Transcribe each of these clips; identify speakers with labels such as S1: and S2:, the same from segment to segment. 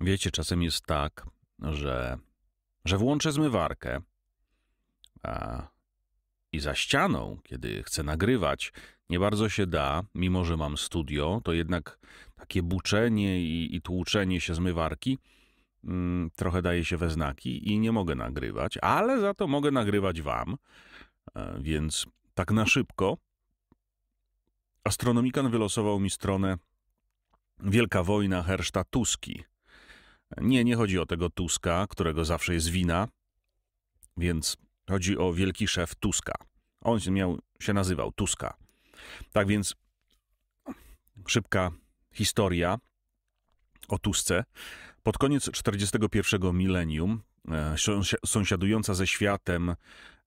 S1: Wiecie, czasem jest tak, że, że włączę zmywarkę a, i za ścianą, kiedy chcę nagrywać, nie bardzo się da, mimo że mam studio, to jednak takie buczenie i, i tłuczenie się zmywarki mm, trochę daje się we znaki i nie mogę nagrywać, ale za to mogę nagrywać wam, a, e, więc tak na szybko. Astronomikan wylosował mi stronę Wielka Wojna Hersztat-Tuski”. Nie, nie chodzi o tego Tuska, którego zawsze jest wina, więc chodzi o wielki szef Tuska. On się, miał, się nazywał Tuska. Tak więc szybka historia o Tusce. Pod koniec 41 milenium e, sąsiadująca ze światem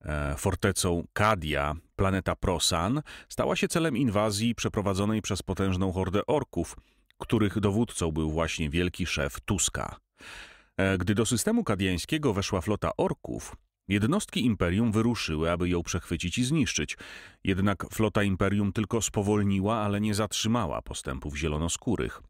S1: e, fortecą Kadia, planeta Prosan, stała się celem inwazji przeprowadzonej przez potężną hordę orków – których dowódcą był właśnie wielki szef Tuska. E, gdy do systemu kadiańskiego weszła flota orków, jednostki imperium wyruszyły, aby ją przechwycić i zniszczyć. Jednak flota imperium tylko spowolniła, ale nie zatrzymała postępów zielonoskórych.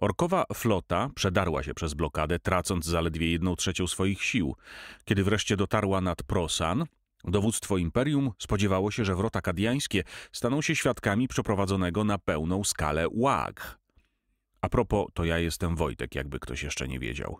S1: Orkowa flota przedarła się przez blokadę, tracąc zaledwie jedną trzecią swoich sił. Kiedy wreszcie dotarła nad Prosan, dowództwo imperium spodziewało się, że wrota kadiańskie staną się świadkami przeprowadzonego na pełną skalę łag, a propos, to ja jestem Wojtek, jakby ktoś jeszcze nie wiedział.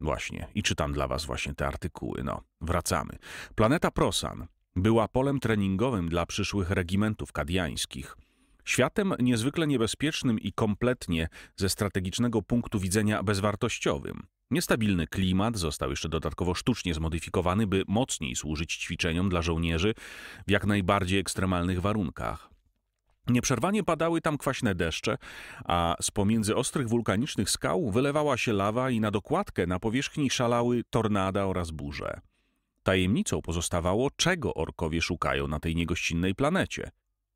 S1: Właśnie, i czytam dla was właśnie te artykuły. No, wracamy. Planeta Prosan była polem treningowym dla przyszłych regimentów kadiańskich. Światem niezwykle niebezpiecznym i kompletnie ze strategicznego punktu widzenia bezwartościowym. Niestabilny klimat został jeszcze dodatkowo sztucznie zmodyfikowany, by mocniej służyć ćwiczeniom dla żołnierzy w jak najbardziej ekstremalnych warunkach. Nieprzerwanie padały tam kwaśne deszcze, a z pomiędzy ostrych wulkanicznych skał wylewała się lawa i na dokładkę na powierzchni szalały tornada oraz burze. Tajemnicą pozostawało, czego orkowie szukają na tej niegościnnej planecie.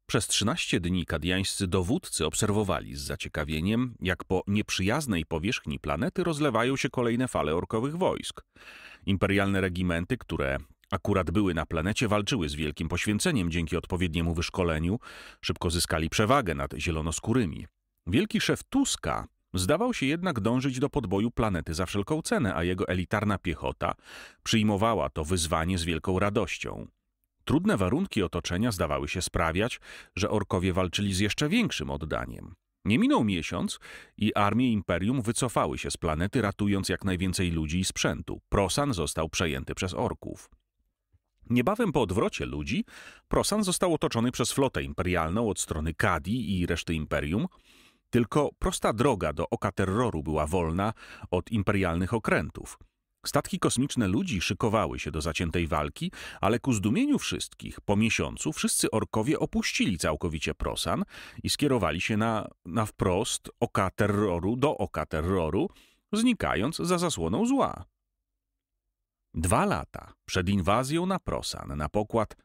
S1: Przez 13 dni kadiańscy dowódcy obserwowali z zaciekawieniem, jak po nieprzyjaznej powierzchni planety rozlewają się kolejne fale orkowych wojsk. Imperialne regimenty, które akurat były na planecie, walczyły z wielkim poświęceniem dzięki odpowiedniemu wyszkoleniu. Szybko zyskali przewagę nad zielonoskórymi. Wielki szef Tuska Zdawał się jednak dążyć do podboju planety za wszelką cenę, a jego elitarna piechota przyjmowała to wyzwanie z wielką radością. Trudne warunki otoczenia zdawały się sprawiać, że orkowie walczyli z jeszcze większym oddaniem. Nie minął miesiąc i armie Imperium wycofały się z planety, ratując jak najwięcej ludzi i sprzętu. Prosan został przejęty przez orków. Niebawem po odwrocie ludzi, Prosan został otoczony przez flotę imperialną od strony Kadi i reszty imperium. Tylko prosta droga do oka terroru była wolna od imperialnych okrętów. Statki kosmiczne ludzi szykowały się do zaciętej walki, ale ku zdumieniu wszystkich, po miesiącu wszyscy orkowie opuścili całkowicie Prosan i skierowali się na, na wprost oka terroru do oka terroru, znikając za zasłoną zła. Dwa lata przed inwazją na Prosan na pokład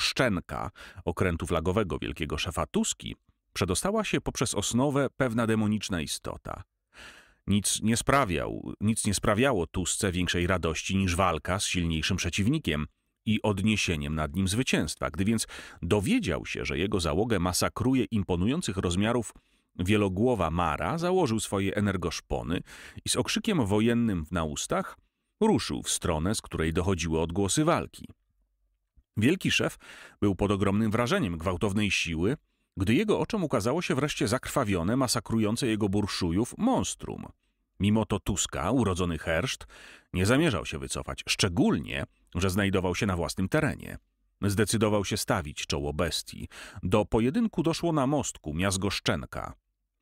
S1: szczenka okrętu flagowego wielkiego szefa Tuski, przedostała się poprzez osnowę pewna demoniczna istota. Nic nie, sprawiał, nic nie sprawiało Tusce większej radości niż walka z silniejszym przeciwnikiem i odniesieniem nad nim zwycięstwa. Gdy więc dowiedział się, że jego załogę masakruje imponujących rozmiarów wielogłowa Mara, założył swoje energoszpony i z okrzykiem wojennym na ustach – ruszył w stronę, z której dochodziły odgłosy walki. Wielki szef był pod ogromnym wrażeniem gwałtownej siły, gdy jego oczom ukazało się wreszcie zakrwawione, masakrujące jego burszujów monstrum. Mimo to Tuska, urodzony herszt, nie zamierzał się wycofać, szczególnie, że znajdował się na własnym terenie. Zdecydował się stawić czoło bestii. Do pojedynku doszło na mostku miazgoszczenka.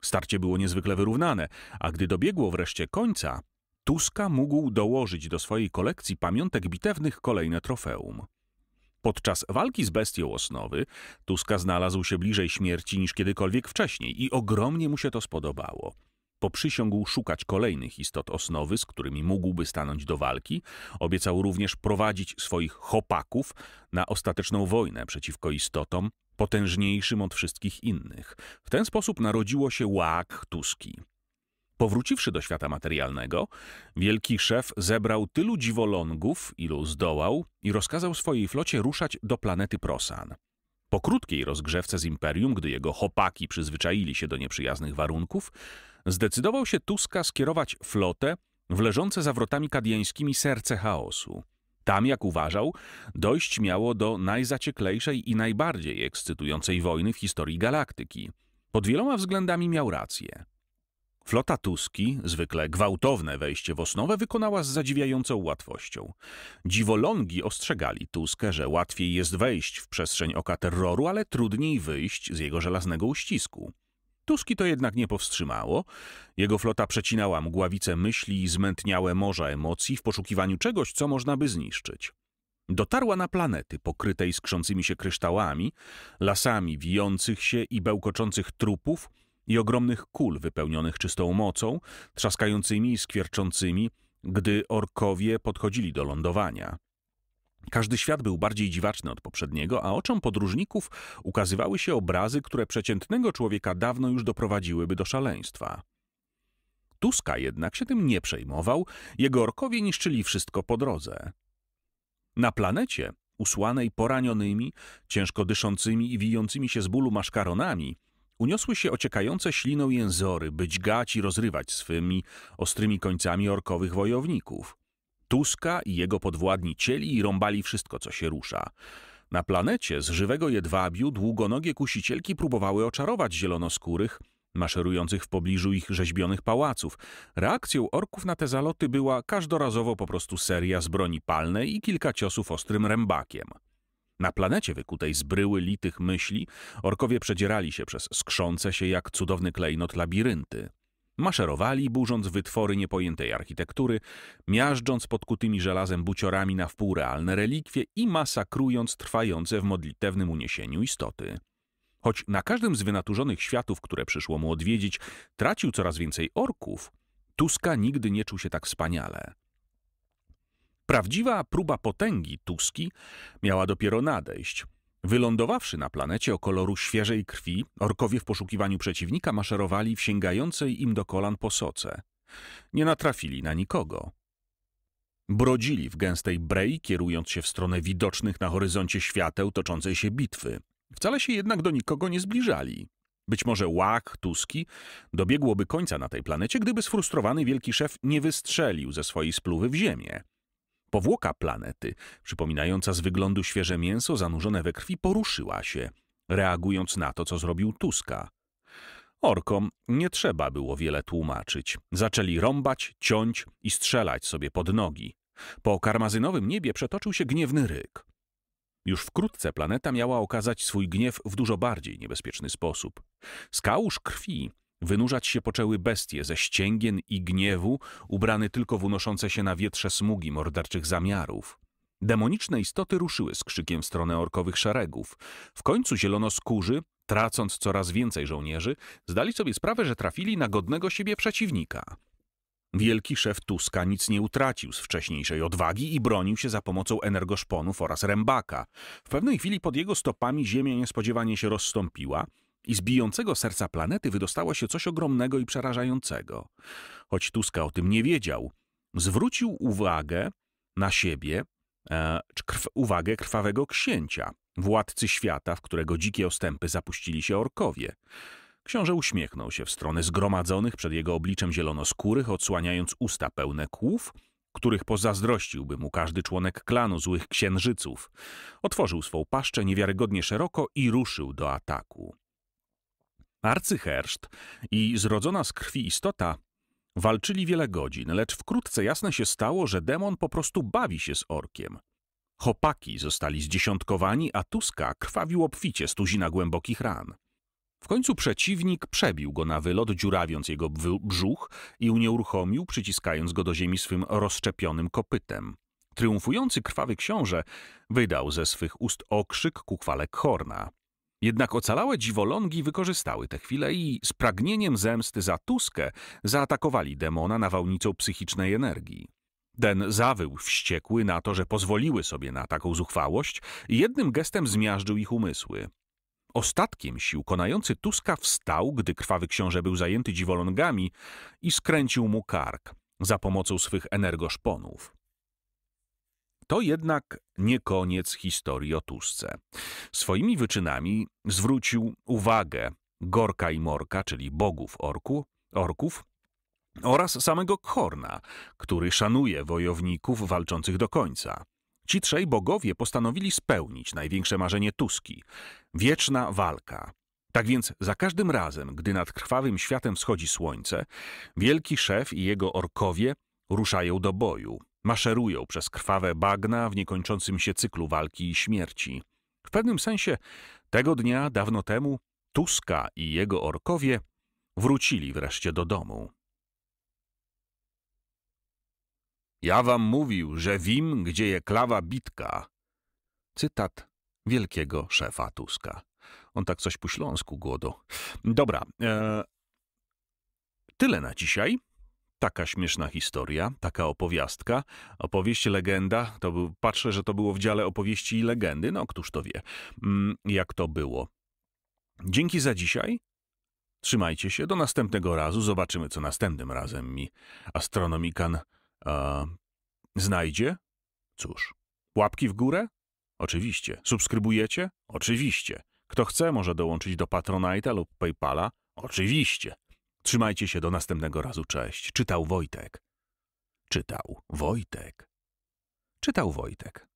S1: Starcie było niezwykle wyrównane, a gdy dobiegło wreszcie końca, Tuska mógł dołożyć do swojej kolekcji pamiątek bitewnych kolejne trofeum. Podczas walki z bestią osnowy Tuska znalazł się bliżej śmierci niż kiedykolwiek wcześniej i ogromnie mu się to spodobało. Poprzysiągł szukać kolejnych istot osnowy, z którymi mógłby stanąć do walki. Obiecał również prowadzić swoich chopaków na ostateczną wojnę przeciwko istotom, potężniejszym od wszystkich innych. W ten sposób narodziło się łak Tuski – Powróciwszy do świata materialnego, wielki szef zebrał tylu dziwolągów, ilu zdołał, i rozkazał swojej flocie ruszać do planety Prosan. Po krótkiej rozgrzewce z imperium, gdy jego chopaki przyzwyczaili się do nieprzyjaznych warunków, zdecydował się Tuska skierować flotę w leżące za wrotami kadiańskimi serce chaosu. Tam, jak uważał, dojść miało do najzacieklejszej i najbardziej ekscytującej wojny w historii galaktyki. Pod wieloma względami miał rację. Flota Tuski, zwykle gwałtowne wejście w Osnowę, wykonała z zadziwiającą łatwością. Dziwolągi ostrzegali Tuskę, że łatwiej jest wejść w przestrzeń oka terroru, ale trudniej wyjść z jego żelaznego uścisku. Tuski to jednak nie powstrzymało. Jego flota przecinała mgławice myśli i zmętniałe morza emocji w poszukiwaniu czegoś, co można by zniszczyć. Dotarła na planety pokrytej skrzącymi się kryształami, lasami wijących się i bełkoczących trupów, i ogromnych kul wypełnionych czystą mocą, trzaskającymi i skwierczącymi, gdy orkowie podchodzili do lądowania. Każdy świat był bardziej dziwaczny od poprzedniego, a oczom podróżników ukazywały się obrazy, które przeciętnego człowieka dawno już doprowadziłyby do szaleństwa. Tuska jednak się tym nie przejmował, jego orkowie niszczyli wszystko po drodze. Na planecie, usłanej poranionymi, ciężko dyszącymi i wijącymi się z bólu maszkaronami, Uniosły się ociekające śliną jęzory, być gać i rozrywać swymi ostrymi końcami orkowych wojowników. Tuska i jego podwładni cieli i rąbali wszystko, co się rusza. Na planecie z żywego jedwabiu długonogie kusicielki próbowały oczarować zielonoskórych, maszerujących w pobliżu ich rzeźbionych pałaców. Reakcją orków na te zaloty była każdorazowo po prostu seria z broni palnej i kilka ciosów ostrym rębakiem – na planecie wykutej z bryły litych myśli orkowie przedzierali się przez skrzące się jak cudowny klejnot labirynty. Maszerowali, burząc wytwory niepojętej architektury, miażdżąc podkutymi żelazem buciorami na wpół realne relikwie i masakrując trwające w modlitewnym uniesieniu istoty. Choć na każdym z wynaturzonych światów, które przyszło mu odwiedzić, tracił coraz więcej orków, Tuska nigdy nie czuł się tak wspaniale. Prawdziwa próba potęgi Tuski miała dopiero nadejść. Wylądowawszy na planecie o koloru świeżej krwi, orkowie w poszukiwaniu przeciwnika maszerowali w sięgającej im do kolan posoce. Nie natrafili na nikogo. Brodzili w gęstej brei, kierując się w stronę widocznych na horyzoncie świateł toczącej się bitwy. Wcale się jednak do nikogo nie zbliżali. Być może łak Tuski dobiegłoby końca na tej planecie, gdyby sfrustrowany wielki szef nie wystrzelił ze swojej spluwy w ziemię. Powłoka planety, przypominająca z wyglądu świeże mięso zanurzone we krwi, poruszyła się, reagując na to, co zrobił Tuska. Orkom nie trzeba było wiele tłumaczyć. Zaczęli rąbać, ciąć i strzelać sobie pod nogi. Po karmazynowym niebie przetoczył się gniewny ryk. Już wkrótce planeta miała okazać swój gniew w dużo bardziej niebezpieczny sposób. Z krwi Wynurzać się poczęły bestie ze ścięgien i gniewu, ubrane tylko w unoszące się na wietrze smugi morderczych zamiarów. Demoniczne istoty ruszyły z krzykiem w stronę orkowych szeregów. W końcu zielonoskórzy, tracąc coraz więcej żołnierzy, zdali sobie sprawę, że trafili na godnego siebie przeciwnika. Wielki szef Tuska nic nie utracił z wcześniejszej odwagi i bronił się za pomocą energoszponów oraz rębaka. W pewnej chwili pod jego stopami ziemia niespodziewanie się rozstąpiła, i z bijącego serca planety wydostało się coś ogromnego i przerażającego. Choć Tuska o tym nie wiedział, zwrócił uwagę na siebie, e, krw, uwagę krwawego księcia, władcy świata, w którego dzikie ostępy zapuścili się orkowie. Książę uśmiechnął się w stronę zgromadzonych przed jego obliczem zielonoskórych, odsłaniając usta pełne kłów, których pozazdrościłby mu każdy członek klanu złych księżyców. Otworzył swą paszczę niewiarygodnie szeroko i ruszył do ataku. Arcyherszt i zrodzona z krwi istota walczyli wiele godzin, lecz wkrótce jasne się stało, że demon po prostu bawi się z orkiem. Chopaki zostali zdziesiątkowani, a Tuska krwawił obficie z tuzina głębokich ran. W końcu przeciwnik przebił go na wylot, dziurawiąc jego brzuch i unieruchomił, przyciskając go do ziemi swym rozszczepionym kopytem. Triumfujący krwawy książę wydał ze swych ust okrzyk ku chwale Horna. Jednak ocalałe dziwolągi wykorzystały tę chwilę i z pragnieniem zemsty za Tuskę zaatakowali demona nawałnicą psychicznej energii. Ten zawył wściekły na to, że pozwoliły sobie na taką zuchwałość i jednym gestem zmiażdżył ich umysły. Ostatkiem sił konający Tuska wstał, gdy krwawy książę był zajęty dziwolągami i skręcił mu kark za pomocą swych energoszponów. To jednak nie koniec historii o Tusce. Swoimi wyczynami zwrócił uwagę Gorka i Morka, czyli bogów orku, orków, oraz samego Khorna, który szanuje wojowników walczących do końca. Ci trzej bogowie postanowili spełnić największe marzenie Tuski wieczna walka. Tak więc za każdym razem, gdy nad krwawym światem wschodzi słońce, wielki szef i jego orkowie ruszają do boju. Maszerują przez krwawe bagna w niekończącym się cyklu walki i śmierci. W pewnym sensie tego dnia, dawno temu, Tuska i jego orkowie wrócili wreszcie do domu. Ja wam mówił, że wim, gdzie je klawa bitka. Cytat wielkiego szefa Tuska. On tak coś po śląsku głodo. Dobra, e, tyle na dzisiaj taka śmieszna historia, taka opowiastka, opowieść, legenda. To był, patrzę, że to było w dziale opowieści i legendy. No, któż to wie, mm, jak to było. Dzięki za dzisiaj. Trzymajcie się, do następnego razu. Zobaczymy, co następnym razem mi astronomikan znajdzie. Cóż, łapki w górę? Oczywiście. Subskrybujecie? Oczywiście. Kto chce, może dołączyć do Patronite'a lub PayPala? Oczywiście. Trzymajcie się do następnego razu, cześć. Czytał Wojtek. Czytał Wojtek. Czytał Wojtek.